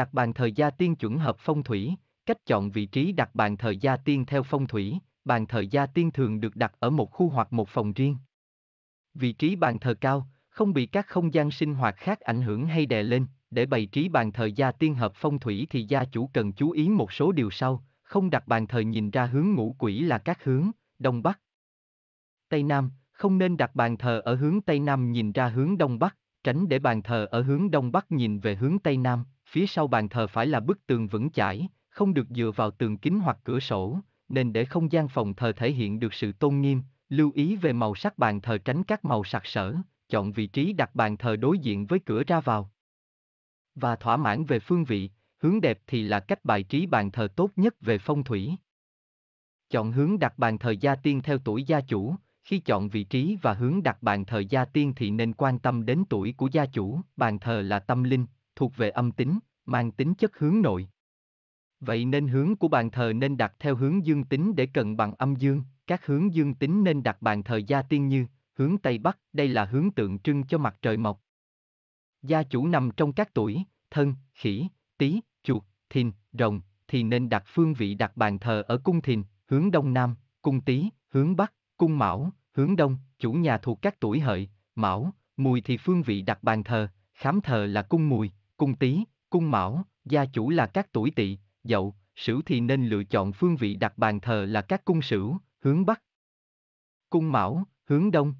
Đặt bàn thờ gia tiên chuẩn hợp phong thủy, cách chọn vị trí đặt bàn thờ gia tiên theo phong thủy, bàn thờ gia tiên thường được đặt ở một khu hoặc một phòng riêng. Vị trí bàn thờ cao, không bị các không gian sinh hoạt khác ảnh hưởng hay đè lên, để bày trí bàn thờ gia tiên hợp phong thủy thì gia chủ cần chú ý một số điều sau, không đặt bàn thờ nhìn ra hướng ngũ quỷ là các hướng, đông bắc, tây nam, không nên đặt bàn thờ ở hướng tây nam nhìn ra hướng đông bắc, tránh để bàn thờ ở hướng đông bắc nhìn về hướng tây nam, Phía sau bàn thờ phải là bức tường vững chãi, không được dựa vào tường kính hoặc cửa sổ, nên để không gian phòng thờ thể hiện được sự tôn nghiêm, lưu ý về màu sắc bàn thờ tránh các màu sặc sỡ, chọn vị trí đặt bàn thờ đối diện với cửa ra vào. Và thỏa mãn về phương vị, hướng đẹp thì là cách bài trí bàn thờ tốt nhất về phong thủy. Chọn hướng đặt bàn thờ gia tiên theo tuổi gia chủ, khi chọn vị trí và hướng đặt bàn thờ gia tiên thì nên quan tâm đến tuổi của gia chủ, bàn thờ là tâm linh, thuộc về âm tính, mang tính chất hướng nội. Vậy nên hướng của bàn thờ nên đặt theo hướng dương tính để cân bằng âm dương, các hướng dương tính nên đặt bàn thờ gia tiên như, hướng Tây Bắc, đây là hướng tượng trưng cho mặt trời mọc. Gia chủ nằm trong các tuổi, thân, khỉ, tí, chuột, thìn, rồng, thì nên đặt phương vị đặt bàn thờ ở cung thìn, hướng Đông Nam, cung tí, hướng Bắc, cung mão, hướng Đông, chủ nhà thuộc các tuổi hợi, mão, mùi thì phương vị đặt bàn thờ, khám thờ là cung mùi, cung tý, cung mão, gia chủ là các tuổi tỵ, dậu, sửu thì nên lựa chọn phương vị đặt bàn thờ là các cung sửu, hướng bắc. Cung mão, hướng đông.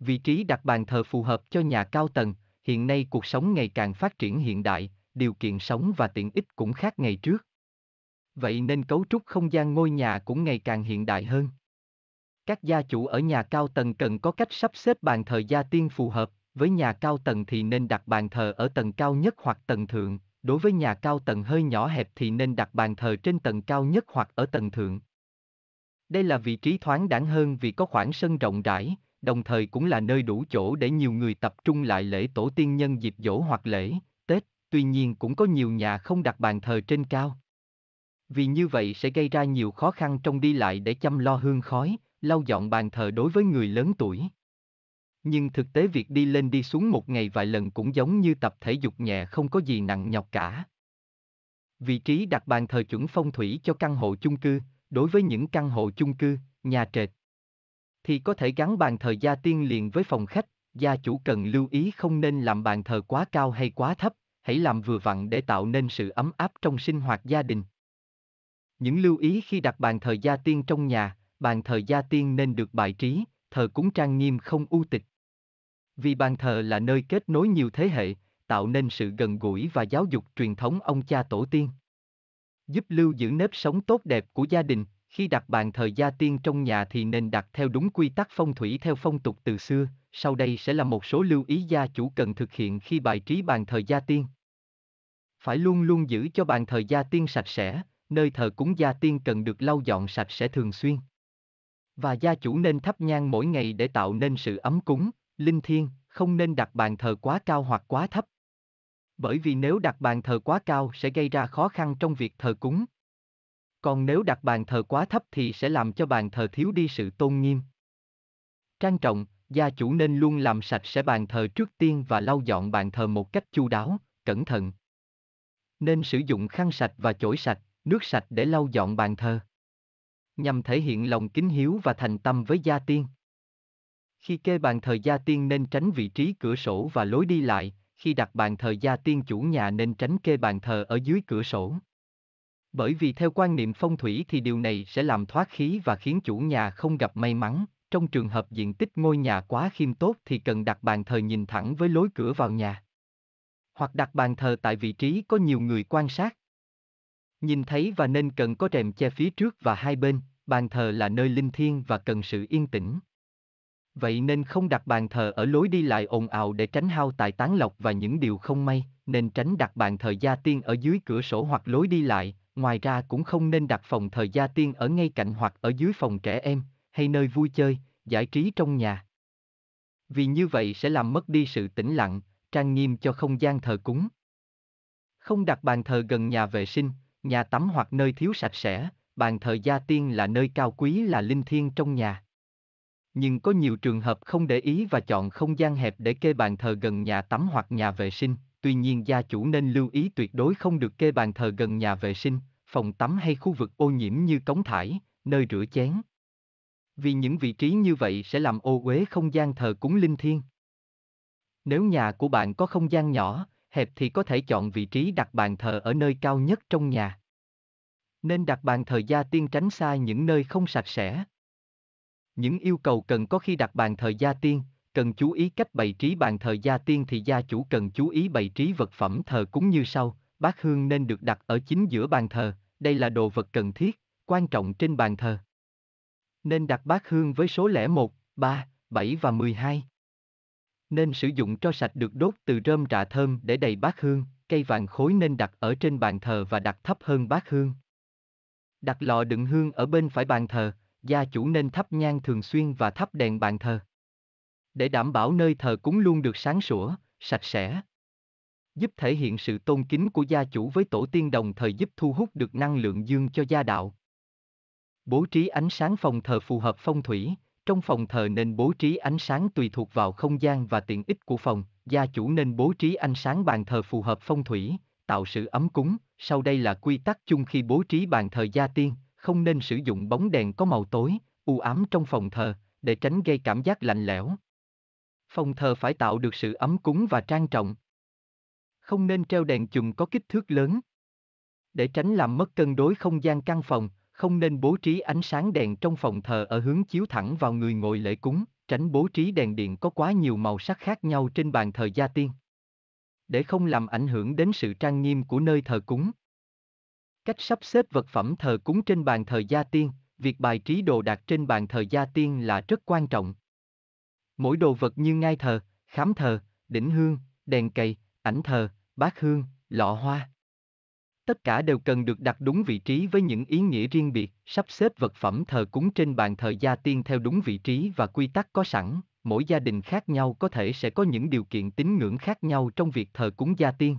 Vị trí đặt bàn thờ phù hợp cho nhà cao tầng, hiện nay cuộc sống ngày càng phát triển hiện đại, điều kiện sống và tiện ích cũng khác ngày trước. Vậy nên cấu trúc không gian ngôi nhà cũng ngày càng hiện đại hơn. Các gia chủ ở nhà cao tầng cần có cách sắp xếp bàn thờ gia tiên phù hợp, với nhà cao tầng thì nên đặt bàn thờ ở tầng cao nhất hoặc tầng thượng, đối với nhà cao tầng hơi nhỏ hẹp thì nên đặt bàn thờ trên tầng cao nhất hoặc ở tầng thượng. Đây là vị trí thoáng đẳng hơn vì có khoảng sân rộng rãi, đồng thời cũng là nơi đủ chỗ để nhiều người tập trung lại lễ tổ tiên nhân dịp dỗ hoặc lễ, Tết, tuy nhiên cũng có nhiều nhà không đặt bàn thờ trên cao. Vì như vậy sẽ gây ra nhiều khó khăn trong đi lại để chăm lo hương khói, lau dọn bàn thờ đối với người lớn tuổi. Nhưng thực tế việc đi lên đi xuống một ngày vài lần cũng giống như tập thể dục nhẹ không có gì nặng nhọc cả. Vị trí đặt bàn thờ chuẩn phong thủy cho căn hộ chung cư, đối với những căn hộ chung cư, nhà trệt, thì có thể gắn bàn thờ gia tiên liền với phòng khách, gia chủ cần lưu ý không nên làm bàn thờ quá cao hay quá thấp, hãy làm vừa vặn để tạo nên sự ấm áp trong sinh hoạt gia đình. Những lưu ý khi đặt bàn thờ gia tiên trong nhà, bàn thờ gia tiên nên được bài trí, thờ cúng trang nghiêm không u tịch vì bàn thờ là nơi kết nối nhiều thế hệ, tạo nên sự gần gũi và giáo dục truyền thống ông cha tổ tiên. Giúp lưu giữ nếp sống tốt đẹp của gia đình, khi đặt bàn thờ gia tiên trong nhà thì nên đặt theo đúng quy tắc phong thủy theo phong tục từ xưa, sau đây sẽ là một số lưu ý gia chủ cần thực hiện khi bài trí bàn thờ gia tiên. Phải luôn luôn giữ cho bàn thờ gia tiên sạch sẽ, nơi thờ cúng gia tiên cần được lau dọn sạch sẽ thường xuyên. Và gia chủ nên thắp nhang mỗi ngày để tạo nên sự ấm cúng, Linh thiêng, không nên đặt bàn thờ quá cao hoặc quá thấp. Bởi vì nếu đặt bàn thờ quá cao sẽ gây ra khó khăn trong việc thờ cúng. Còn nếu đặt bàn thờ quá thấp thì sẽ làm cho bàn thờ thiếu đi sự tôn nghiêm. Trang trọng, gia chủ nên luôn làm sạch sẽ bàn thờ trước tiên và lau dọn bàn thờ một cách chu đáo, cẩn thận. Nên sử dụng khăn sạch và chổi sạch, nước sạch để lau dọn bàn thờ. Nhằm thể hiện lòng kính hiếu và thành tâm với gia tiên. Khi kê bàn thờ gia tiên nên tránh vị trí cửa sổ và lối đi lại, khi đặt bàn thờ gia tiên chủ nhà nên tránh kê bàn thờ ở dưới cửa sổ. Bởi vì theo quan niệm phong thủy thì điều này sẽ làm thoát khí và khiến chủ nhà không gặp may mắn. Trong trường hợp diện tích ngôi nhà quá khiêm tốt thì cần đặt bàn thờ nhìn thẳng với lối cửa vào nhà. Hoặc đặt bàn thờ tại vị trí có nhiều người quan sát. Nhìn thấy và nên cần có rèm che phía trước và hai bên, bàn thờ là nơi linh thiêng và cần sự yên tĩnh. Vậy nên không đặt bàn thờ ở lối đi lại ồn ào để tránh hao tài tán lộc và những điều không may, nên tránh đặt bàn thờ gia tiên ở dưới cửa sổ hoặc lối đi lại, ngoài ra cũng không nên đặt phòng thờ gia tiên ở ngay cạnh hoặc ở dưới phòng trẻ em, hay nơi vui chơi, giải trí trong nhà. Vì như vậy sẽ làm mất đi sự tĩnh lặng, trang nghiêm cho không gian thờ cúng. Không đặt bàn thờ gần nhà vệ sinh, nhà tắm hoặc nơi thiếu sạch sẽ, bàn thờ gia tiên là nơi cao quý là linh thiêng trong nhà nhưng có nhiều trường hợp không để ý và chọn không gian hẹp để kê bàn thờ gần nhà tắm hoặc nhà vệ sinh, tuy nhiên gia chủ nên lưu ý tuyệt đối không được kê bàn thờ gần nhà vệ sinh, phòng tắm hay khu vực ô nhiễm như cống thải, nơi rửa chén. Vì những vị trí như vậy sẽ làm ô uế không gian thờ cúng linh thiêng. Nếu nhà của bạn có không gian nhỏ, hẹp thì có thể chọn vị trí đặt bàn thờ ở nơi cao nhất trong nhà. Nên đặt bàn thờ gia tiên tránh xa những nơi không sạch sẽ, những yêu cầu cần có khi đặt bàn thờ gia tiên, cần chú ý cách bày trí bàn thờ gia tiên thì gia chủ cần chú ý bày trí vật phẩm thờ cúng như sau, bát hương nên được đặt ở chính giữa bàn thờ, đây là đồ vật cần thiết, quan trọng trên bàn thờ. Nên đặt bát hương với số lẻ 1, 3, 7 và 12. Nên sử dụng cho sạch được đốt từ rơm rạ thơm để đầy bát hương, cây vàng khối nên đặt ở trên bàn thờ và đặt thấp hơn bát hương. Đặt lọ đựng hương ở bên phải bàn thờ, gia chủ nên thắp nhang thường xuyên và thắp đèn bàn thờ. Để đảm bảo nơi thờ cúng luôn được sáng sủa, sạch sẽ. Giúp thể hiện sự tôn kính của gia chủ với tổ tiên đồng thời giúp thu hút được năng lượng dương cho gia đạo. Bố trí ánh sáng phòng thờ phù hợp phong thủy, trong phòng thờ nên bố trí ánh sáng tùy thuộc vào không gian và tiện ích của phòng, gia chủ nên bố trí ánh sáng bàn thờ phù hợp phong thủy, tạo sự ấm cúng, sau đây là quy tắc chung khi bố trí bàn thờ gia tiên, không nên sử dụng bóng đèn có màu tối, u ám trong phòng thờ, để tránh gây cảm giác lạnh lẽo. Phòng thờ phải tạo được sự ấm cúng và trang trọng. Không nên treo đèn chùm có kích thước lớn. Để tránh làm mất cân đối không gian căn phòng, không nên bố trí ánh sáng đèn trong phòng thờ ở hướng chiếu thẳng vào người ngồi lễ cúng, tránh bố trí đèn điện có quá nhiều màu sắc khác nhau trên bàn thờ gia tiên. Để không làm ảnh hưởng đến sự trang nghiêm của nơi thờ cúng Cách sắp xếp vật phẩm thờ cúng trên bàn thờ gia tiên, việc bài trí đồ đạc trên bàn thờ gia tiên là rất quan trọng. Mỗi đồ vật như ngai thờ, khám thờ, đỉnh hương, đèn cầy, ảnh thờ, bát hương, lọ hoa. Tất cả đều cần được đặt đúng vị trí với những ý nghĩa riêng biệt, sắp xếp vật phẩm thờ cúng trên bàn thờ gia tiên theo đúng vị trí và quy tắc có sẵn, mỗi gia đình khác nhau có thể sẽ có những điều kiện tín ngưỡng khác nhau trong việc thờ cúng gia tiên.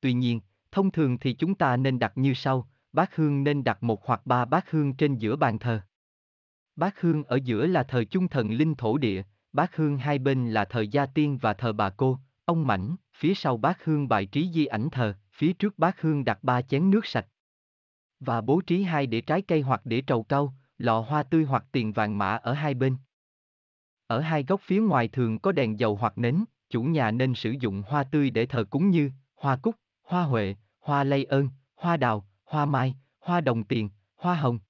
Tuy nhiên, Thông thường thì chúng ta nên đặt như sau, bát hương nên đặt một hoặc ba bát hương trên giữa bàn thờ. Bát hương ở giữa là thờ chung thần linh thổ địa, bát hương hai bên là thờ gia tiên và thờ bà cô, ông mảnh, phía sau bát hương bài trí di ảnh thờ, phía trước bát hương đặt ba chén nước sạch. Và bố trí hai để trái cây hoặc để trầu cau, lọ hoa tươi hoặc tiền vàng mã ở hai bên. Ở hai góc phía ngoài thường có đèn dầu hoặc nến, chủ nhà nên sử dụng hoa tươi để thờ cúng như hoa cúc, hoa huệ, hoa lây ơn, hoa đào, hoa mai, hoa đồng tiền, hoa hồng.